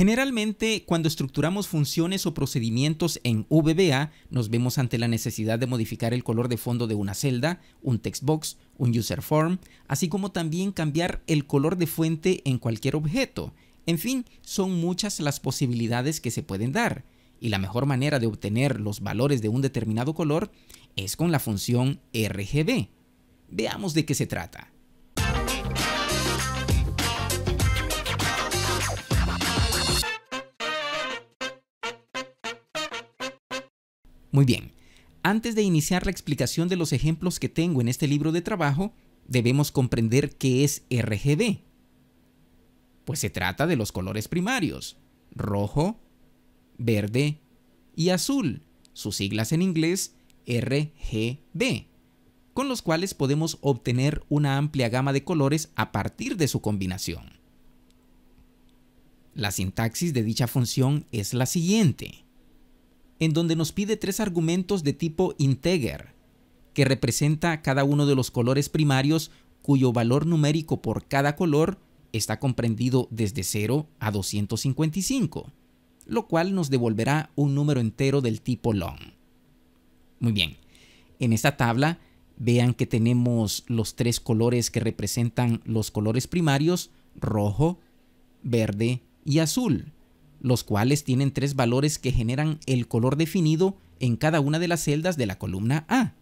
Generalmente, cuando estructuramos funciones o procedimientos en VBA, nos vemos ante la necesidad de modificar el color de fondo de una celda, un textbox, un user form, así como también cambiar el color de fuente en cualquier objeto. En fin, son muchas las posibilidades que se pueden dar, y la mejor manera de obtener los valores de un determinado color es con la función RGB. Veamos de qué se trata. Muy bien, antes de iniciar la explicación de los ejemplos que tengo en este libro de trabajo, debemos comprender qué es RGB. Pues se trata de los colores primarios, rojo, verde y azul, sus siglas en inglés RGB, con los cuales podemos obtener una amplia gama de colores a partir de su combinación. La sintaxis de dicha función es la siguiente en donde nos pide tres argumentos de tipo integer, que representa cada uno de los colores primarios cuyo valor numérico por cada color está comprendido desde 0 a 255, lo cual nos devolverá un número entero del tipo long. Muy bien, en esta tabla vean que tenemos los tres colores que representan los colores primarios, rojo, verde y azul los cuales tienen tres valores que generan el color definido en cada una de las celdas de la columna A.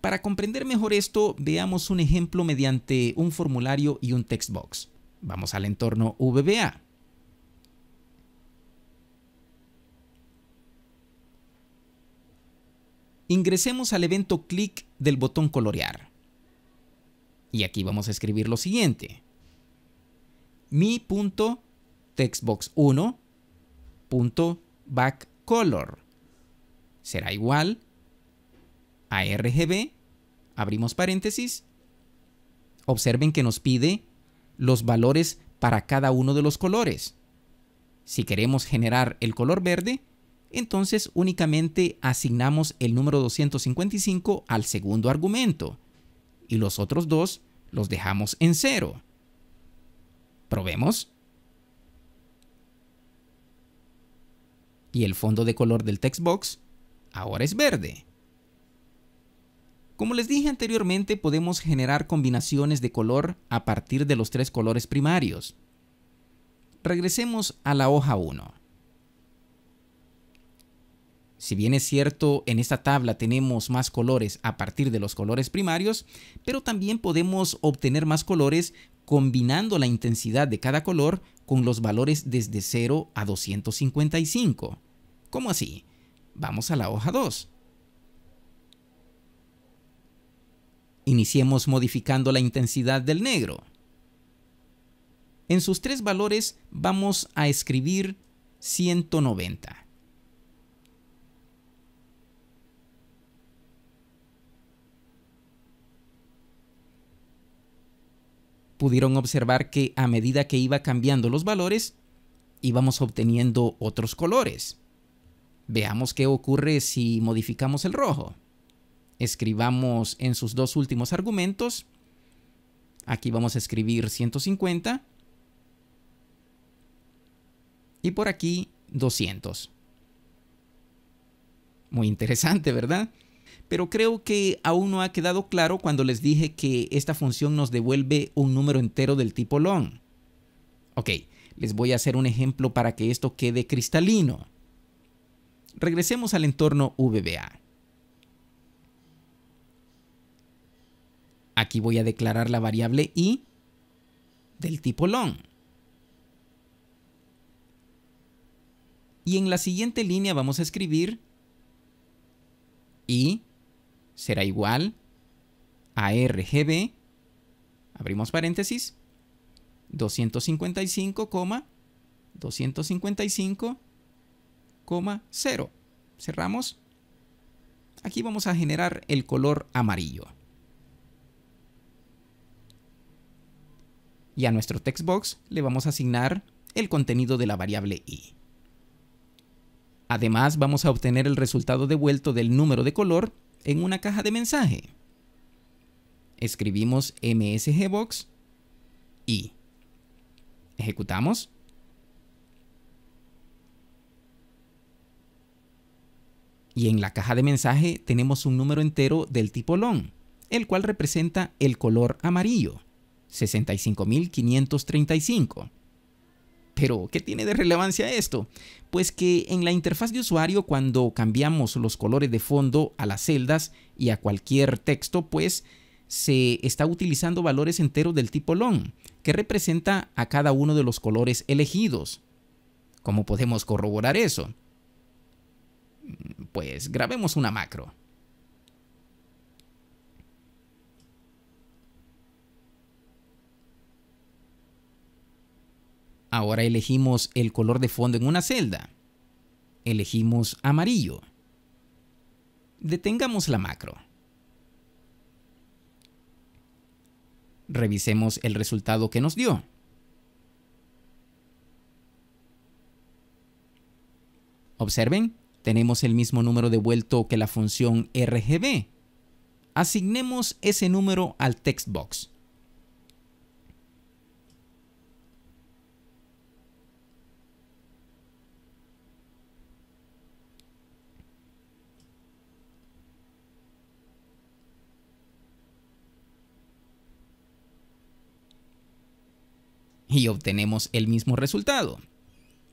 Para comprender mejor esto, veamos un ejemplo mediante un formulario y un textbox. Vamos al entorno VBA. Ingresemos al evento clic del botón colorear. Y aquí vamos a escribir lo siguiente mi.textbox1.backcolor será igual a RGB, abrimos paréntesis, observen que nos pide los valores para cada uno de los colores. Si queremos generar el color verde, entonces únicamente asignamos el número 255 al segundo argumento y los otros dos los dejamos en cero. Probemos. Y el fondo de color del textbox ahora es verde. Como les dije anteriormente, podemos generar combinaciones de color a partir de los tres colores primarios. Regresemos a la hoja 1. Si bien es cierto, en esta tabla tenemos más colores a partir de los colores primarios, pero también podemos obtener más colores combinando la intensidad de cada color con los valores desde 0 a 255. ¿Cómo así? Vamos a la hoja 2. Iniciemos modificando la intensidad del negro. En sus tres valores vamos a escribir 190. pudieron observar que a medida que iba cambiando los valores, íbamos obteniendo otros colores. Veamos qué ocurre si modificamos el rojo. Escribamos en sus dos últimos argumentos. Aquí vamos a escribir 150. Y por aquí 200. Muy interesante, ¿verdad? pero creo que aún no ha quedado claro cuando les dije que esta función nos devuelve un número entero del tipo long. Ok, les voy a hacer un ejemplo para que esto quede cristalino. Regresemos al entorno VBA. Aquí voy a declarar la variable i del tipo long. Y en la siguiente línea vamos a escribir i será igual a RGB, abrimos paréntesis, 255, 255, 0. Cerramos. Aquí vamos a generar el color amarillo. Y a nuestro textbox le vamos a asignar el contenido de la variable i. Además, vamos a obtener el resultado devuelto del número de color en una caja de mensaje. Escribimos msgbox y ejecutamos. Y en la caja de mensaje tenemos un número entero del tipo long, el cual representa el color amarillo, 65535. Pero, ¿qué tiene de relevancia esto? Pues que en la interfaz de usuario, cuando cambiamos los colores de fondo a las celdas y a cualquier texto, pues se está utilizando valores enteros del tipo long, que representa a cada uno de los colores elegidos. ¿Cómo podemos corroborar eso? Mm, pues grabemos una macro. Ahora elegimos el color de fondo en una celda. Elegimos amarillo. Detengamos la macro. Revisemos el resultado que nos dio. Observen, tenemos el mismo número devuelto que la función RGB. Asignemos ese número al textbox. y obtenemos el mismo resultado.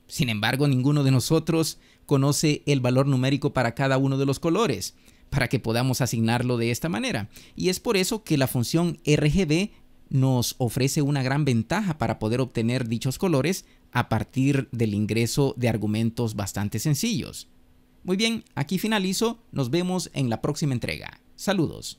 Sin embargo, ninguno de nosotros conoce el valor numérico para cada uno de los colores, para que podamos asignarlo de esta manera. Y es por eso que la función RGB nos ofrece una gran ventaja para poder obtener dichos colores a partir del ingreso de argumentos bastante sencillos. Muy bien, aquí finalizo, nos vemos en la próxima entrega. Saludos.